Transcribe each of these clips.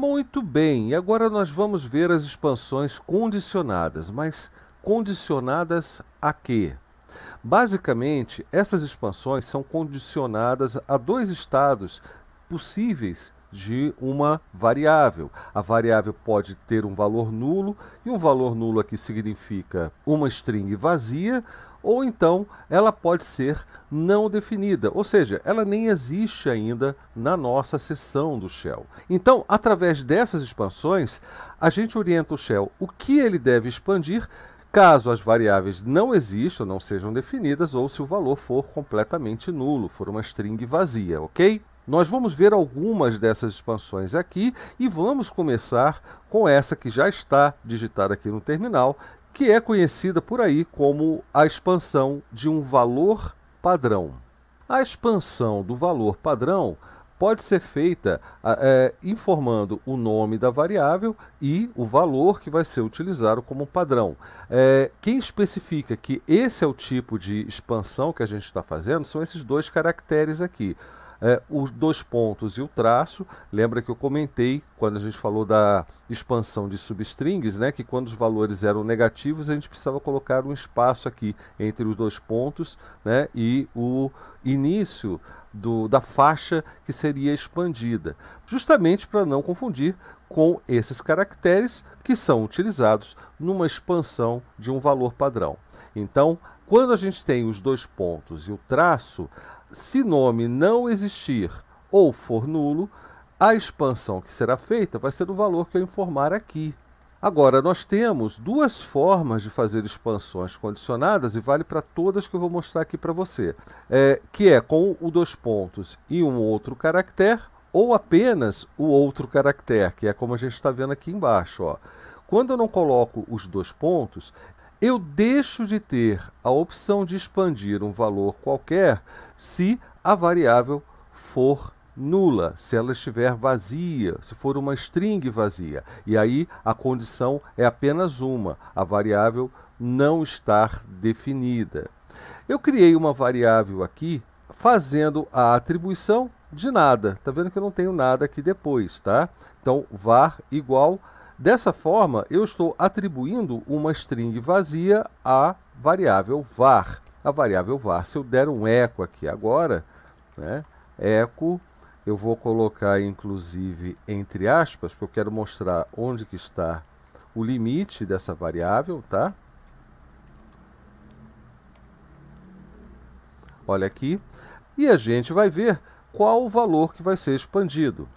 Muito bem, e agora nós vamos ver as expansões condicionadas, mas condicionadas a quê? Basicamente, essas expansões são condicionadas a dois estados possíveis de uma variável. A variável pode ter um valor nulo, e um valor nulo aqui significa uma string vazia, ou então ela pode ser não definida, ou seja, ela nem existe ainda na nossa seção do shell. Então, através dessas expansões, a gente orienta o shell o que ele deve expandir caso as variáveis não existam, não sejam definidas, ou se o valor for completamente nulo, for uma string vazia, ok? Nós vamos ver algumas dessas expansões aqui e vamos começar com essa que já está digitada aqui no terminal, que é conhecida por aí como a expansão de um valor padrão. A expansão do valor padrão pode ser feita é, informando o nome da variável e o valor que vai ser utilizado como padrão. É, quem especifica que esse é o tipo de expansão que a gente está fazendo são esses dois caracteres aqui é, os dois pontos e o traço. Lembra que eu comentei quando a gente falou da expansão de substrings, né, que quando os valores eram negativos, a gente precisava colocar um espaço aqui entre os dois pontos né, e o início do, da faixa que seria expandida, justamente para não confundir com esses caracteres que são utilizados numa expansão de um valor padrão. Então, quando a gente tem os dois pontos e o traço, se nome não existir ou for nulo, a expansão que será feita vai ser do valor que eu informar aqui. Agora, nós temos duas formas de fazer expansões condicionadas e vale para todas que eu vou mostrar aqui para você, é, que é com o dois pontos e um outro caractere ou apenas o outro caractere, que é como a gente está vendo aqui embaixo. Ó. Quando eu não coloco os dois pontos, eu deixo de ter a opção de expandir um valor qualquer se a variável for nula, se ela estiver vazia, se for uma string vazia. E aí a condição é apenas uma, a variável não estar definida. Eu criei uma variável aqui fazendo a atribuição de nada. Está vendo que eu não tenho nada aqui depois, tá? Então var igual a Dessa forma, eu estou atribuindo uma string vazia à variável var. A variável var, se eu der um eco aqui agora, né, eco, eu vou colocar inclusive entre aspas, porque eu quero mostrar onde que está o limite dessa variável, tá? Olha aqui. E a gente vai ver qual o valor que vai ser expandido.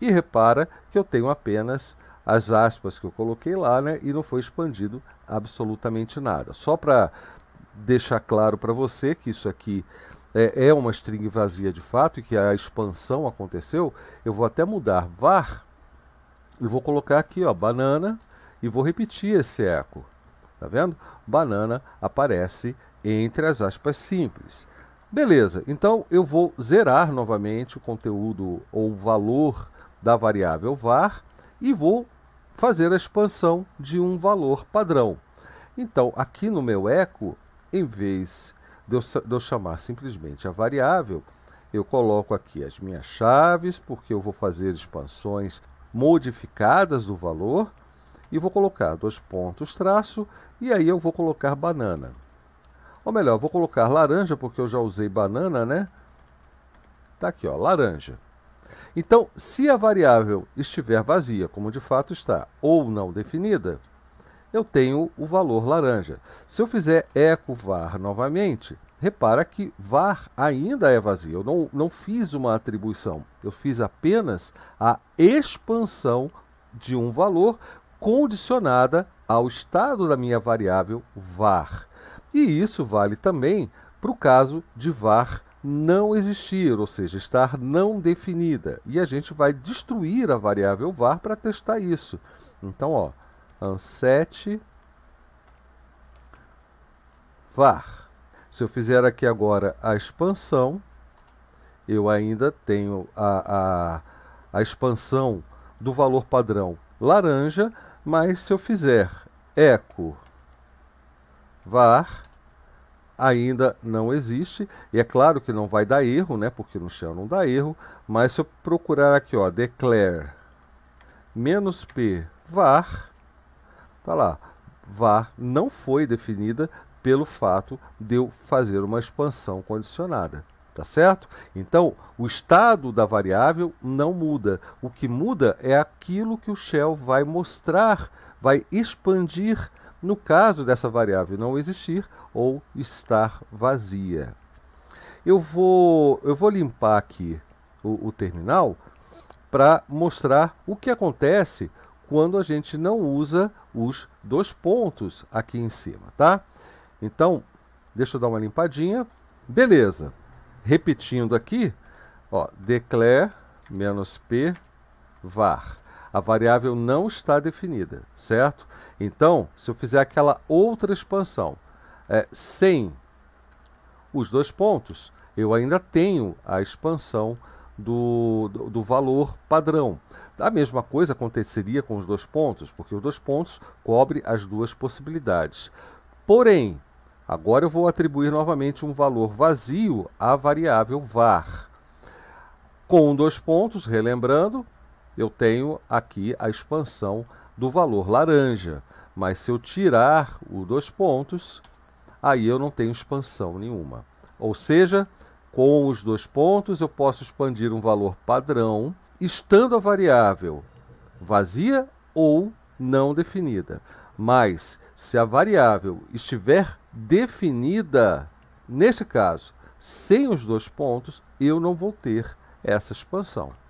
E repara que eu tenho apenas as aspas que eu coloquei lá, né? E não foi expandido absolutamente nada. Só para deixar claro para você que isso aqui é, é, uma string vazia de fato e que a expansão aconteceu, eu vou até mudar var e vou colocar aqui, ó, banana e vou repetir esse eco. Tá vendo? Banana aparece entre as aspas simples. Beleza, então eu vou zerar novamente o conteúdo ou o valor da variável var e vou fazer a expansão de um valor padrão. Então, aqui no meu eco, em vez de eu, de eu chamar simplesmente a variável, eu coloco aqui as minhas chaves, porque eu vou fazer expansões modificadas do valor, e vou colocar dois pontos traço, e aí eu vou colocar banana. Ou melhor, vou colocar laranja, porque eu já usei banana, né? Tá aqui, ó, laranja. Então, se a variável estiver vazia, como de fato está, ou não definida, eu tenho o valor laranja. Se eu fizer eco var novamente, repara que var ainda é vazia. Eu não, não fiz uma atribuição, eu fiz apenas a expansão de um valor condicionada ao estado da minha variável var. E isso vale também para o caso de var não existir, ou seja, estar não definida. E a gente vai destruir a variável var para testar isso. Então, ó, anset var. Se eu fizer aqui agora a expansão, eu ainda tenho a, a, a expansão do valor padrão laranja, mas se eu fizer eco var, ainda não existe. E é claro que não vai dar erro, né? Porque no Shell não dá erro. Mas se eu procurar aqui, ó, declare menos p var, tá lá, var não foi definida pelo fato de eu fazer uma expansão condicionada. Tá certo? Então, o estado da variável não muda. O que muda é aquilo que o shell vai mostrar, vai expandir no caso dessa variável não existir ou estar vazia. Eu vou, eu vou limpar aqui o, o terminal para mostrar o que acontece quando a gente não usa os dois pontos aqui em cima, tá? Então, deixa eu dar uma limpadinha. Beleza. Repetindo aqui, ó, declare menos p var. A variável não está definida, certo? Então, se eu fizer aquela outra expansão é, sem os dois pontos, eu ainda tenho a expansão do, do, do, valor padrão. A mesma coisa aconteceria com os dois pontos, porque os dois pontos cobre as duas possibilidades. Porém, agora eu vou atribuir novamente um valor vazio à variável var. Com dois pontos, relembrando, eu tenho aqui a expansão do valor laranja. Mas se eu tirar os dois pontos, aí eu não tenho expansão nenhuma. Ou seja, com os dois pontos eu posso expandir um valor padrão, estando a variável vazia ou não definida. Mas se a variável estiver definida, neste caso, sem os dois pontos, eu não vou ter essa expansão.